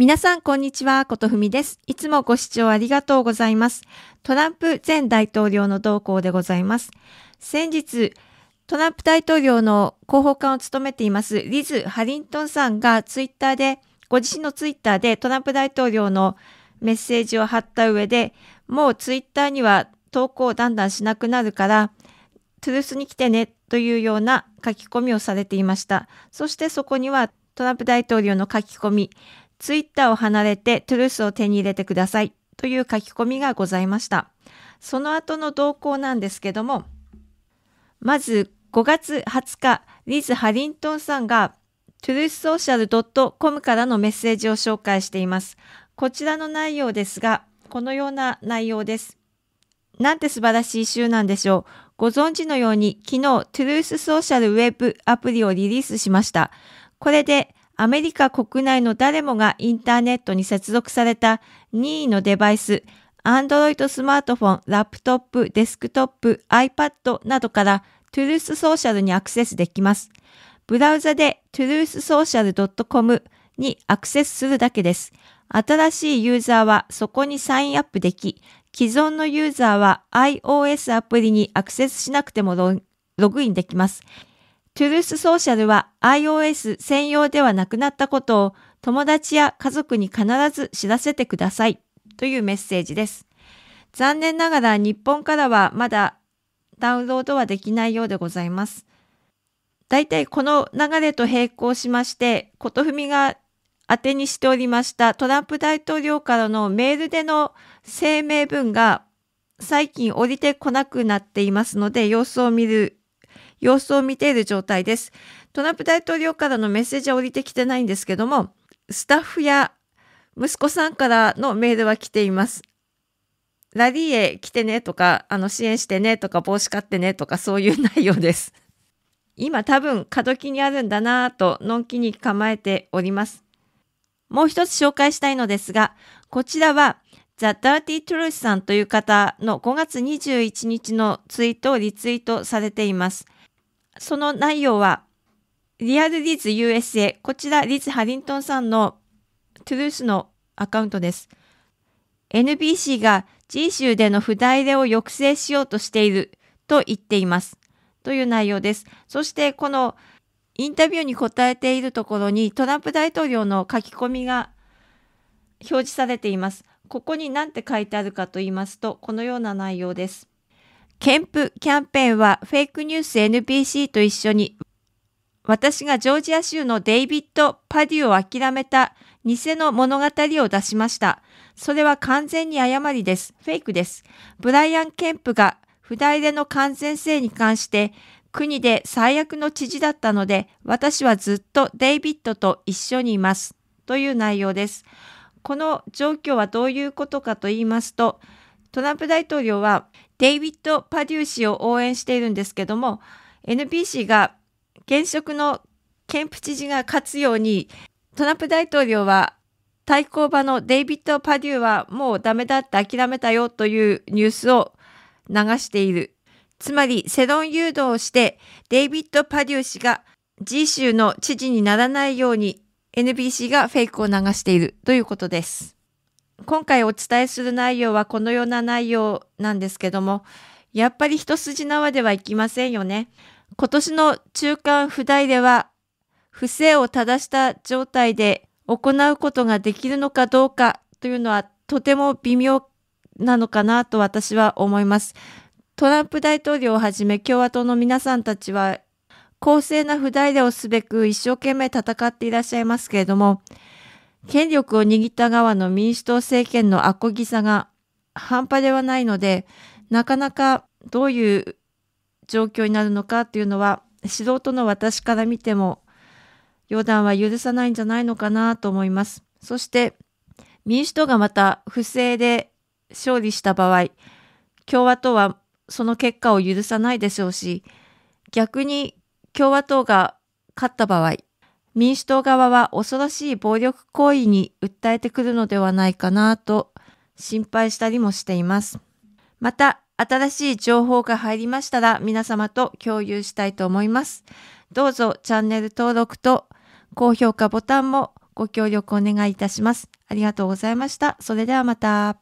皆さん、こんにちは。ことふみです。いつもご視聴ありがとうございます。トランプ前大統領の動向でございます。先日、トランプ大統領の広報官を務めています、リズ・ハリントンさんがツイッターで、ご自身のツイッターでトランプ大統領のメッセージを貼った上で、もうツイッターには投稿をだんだんしなくなるから、トゥルースに来てねというような書き込みをされていました。そしてそこにはトランプ大統領の書き込み、ツイッターを離れてトゥルースを手に入れてくださいという書き込みがございました。その後の動向なんですけども、まず5月20日、リズ・ハリントンさんがトゥルースソーシャル .com からのメッセージを紹介しています。こちらの内容ですが、このような内容です。なんて素晴らしい週なんでしょう。ご存知のように、昨日、トゥルースソーシャルウェブアプリをリリースしました。これで、アメリカ国内の誰もがインターネットに接続された任意のデバイス、Android スマートフォン、ラップトップ、デスクトップ、iPad などから Truth Social にアクセスできます。ブラウザで truthsocial.com にアクセスするだけです。新しいユーザーはそこにサインアップでき、既存のユーザーは iOS アプリにアクセスしなくてもログインできます。トゥルースソーシャルは iOS 専用ではなくなったことを友達や家族に必ず知らせてくださいというメッセージです。残念ながら日本からはまだダウンロードはできないようでございます。大体この流れと並行しまして、ことふみが当てにしておりましたトランプ大統領からのメールでの声明文が最近降りてこなくなっていますので様子を見る様子を見ている状態です。トランプ大統領からのメッセージは降りてきてないんですけども、スタッフや息子さんからのメールは来ています。ラリーへ来てねとか、あの支援してねとか、帽子買ってねとか、そういう内容です。今多分、過期にあるんだなぁと、のんきに構えております。もう一つ紹介したいのですが、こちらは、ザ・ダーティ・トゥルースさんという方の5月21日のツイートをリツイートされています。その内容は、リアルリズ USA、こちらリズ・ハリントンさんのトゥルースのアカウントです。NBC が G 州での不代れを抑制しようとしていると言っています。という内容です。そしてこのインタビューに答えているところにトランプ大統領の書き込みが表示されています。ここに何て書いてあるかと言いますと、このような内容です。ケンプキャンペーンはフェイクニュース NBC と一緒に私がジョージア州のデイビッド・パディを諦めた偽の物語を出しました。それは完全に誤りです。フェイクです。ブライアン・ケンプが不代での完全性に関して国で最悪の知事だったので私はずっとデイビッドと一緒にいますという内容です。この状況はどういうことかと言いますとトランプ大統領はデイビッド・パデュー氏を応援しているんですけども NBC が現職のケンプ知事が勝つようにトランプ大統領は対抗馬のデイビッド・パデューはもうダメだって諦めたよというニュースを流しているつまり世論誘導をしてデイビッド・パデュー氏が G 州の知事にならないように NBC がフェイクを流しているということです。今回お伝えする内容はこのような内容なんですけども、やっぱり一筋縄ではいきませんよね。今年の中間不代では、不正を正した状態で行うことができるのかどうかというのはとても微妙なのかなと私は思います。トランプ大統領をはじめ共和党の皆さんたちは公正な不代でをすべく一生懸命戦っていらっしゃいますけれども、権力を握った側の民主党政権のアコギさが半端ではないので、なかなかどういう状況になるのかっていうのは、素人の私から見ても、予断は許さないんじゃないのかなと思います。そして、民主党がまた不正で勝利した場合、共和党はその結果を許さないでしょうし、逆に共和党が勝った場合、民主党側は恐ろしい暴力行為に訴えてくるのではないかなと心配したりもしています。また、新しい情報が入りましたら皆様と共有したいと思います。どうぞチャンネル登録と高評価ボタンもご協力お願いいたします。ありがとうございました。それではまた。